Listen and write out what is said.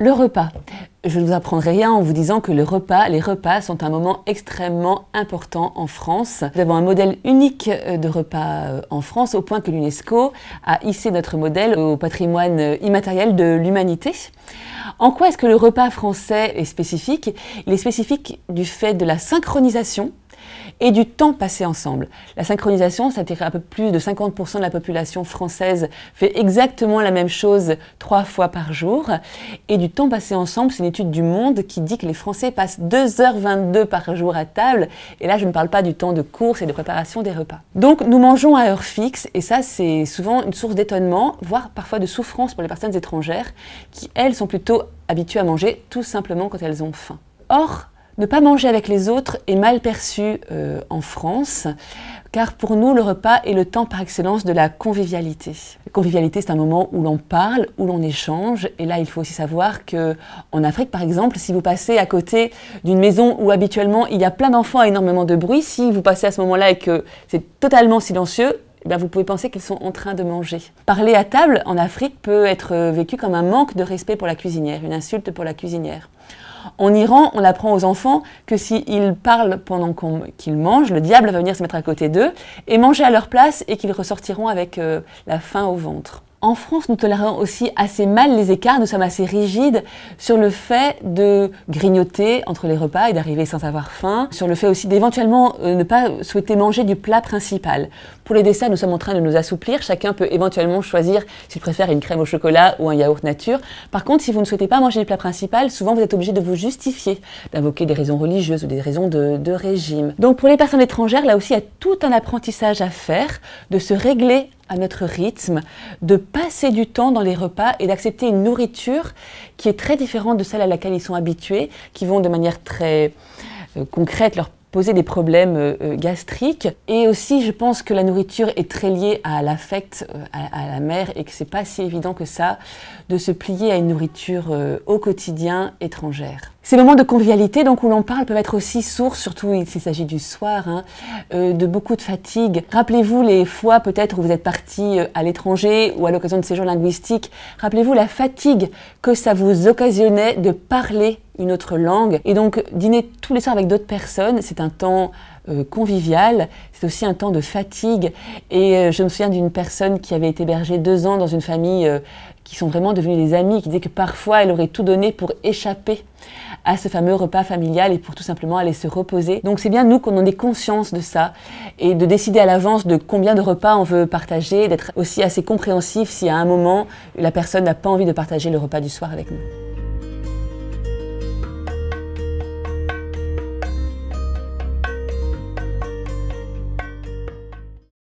Le repas. Je ne vous apprendrai rien en vous disant que le repas, les repas sont un moment extrêmement important en France. Nous avons un modèle unique euh, de repas euh, en France au point que l'UNESCO a hissé notre modèle au patrimoine euh, immatériel de l'humanité. En quoi est-ce que le repas français est spécifique Il est spécifique du fait de la synchronisation et du temps passé ensemble. La synchronisation, ça à un peu plus de 50% de la population française fait exactement la même chose trois fois par jour. Et du temps passé ensemble, c'est une étude du Monde qui dit que les Français passent 2h22 par jour à table. Et là, je ne parle pas du temps de course et de préparation des repas. Donc, nous mangeons à heure fixe, et ça, c'est souvent une source d'étonnement, voire parfois de souffrance pour les personnes étrangères qui, elles, sont plutôt habituées à manger tout simplement quand elles ont faim. Or, ne pas manger avec les autres est mal perçu euh, en France, car pour nous, le repas est le temps par excellence de la convivialité. La convivialité, c'est un moment où l'on parle, où l'on échange, et là, il faut aussi savoir que en Afrique, par exemple, si vous passez à côté d'une maison où habituellement il y a plein d'enfants et énormément de bruit, si vous passez à ce moment-là et que c'est totalement silencieux, eh vous pouvez penser qu'ils sont en train de manger. Parler à table en Afrique peut être euh, vécu comme un manque de respect pour la cuisinière, une insulte pour la cuisinière. En Iran, on apprend aux enfants que s'ils parlent pendant qu'ils mangent, le diable va venir se mettre à côté d'eux et manger à leur place et qu'ils ressortiront avec euh, la faim au ventre. En France, nous tolérons aussi assez mal les écarts, nous sommes assez rigides sur le fait de grignoter entre les repas et d'arriver sans avoir faim, sur le fait aussi d'éventuellement euh, ne pas souhaiter manger du plat principal. Pour les desserts, nous sommes en train de nous assouplir, chacun peut éventuellement choisir s'il préfère une crème au chocolat ou un yaourt nature. Par contre, si vous ne souhaitez pas manger le plat principal, souvent vous êtes obligé de vous justifier, d'invoquer des raisons religieuses ou des raisons de régime. Donc pour les personnes étrangères, là aussi, il y a tout un apprentissage à faire de se régler à notre rythme, de passer du temps dans les repas et d'accepter une nourriture qui est très différente de celle à laquelle ils sont habitués, qui vont de manière très euh, concrète leur poser des problèmes euh, euh, gastriques. Et aussi, je pense que la nourriture est très liée à l'affect, à, à, la mère, et que c'est pas si évident que ça de se plier à une nourriture au quotidien étrangère. Ces moments de convivialité, donc où l'on parle, peuvent être aussi source, surtout s'il s'agit du soir, hein, euh, de beaucoup de fatigue. Rappelez-vous les fois peut-être où vous êtes parti euh, à l'étranger ou à l'occasion de séjours linguistiques. Rappelez-vous la fatigue que ça vous occasionnait de parler une autre langue. Et donc dîner tous les soirs avec d'autres personnes, c'est un temps euh, convivial, c'est aussi un temps de fatigue. Et je me souviens d'une personne qui avait été hébergée deux ans dans une famille qui sont vraiment devenus des amis, qui disaient que parfois elle aurait tout donné pour échapper à ce fameux repas familial et pour tout simplement aller se reposer. Donc c'est bien nous qu'on en ait conscience de ça et de décider à l'avance de combien de repas on veut partager, d'être aussi assez compréhensif si à un moment la personne n'a pas envie de partager le repas du soir avec nous.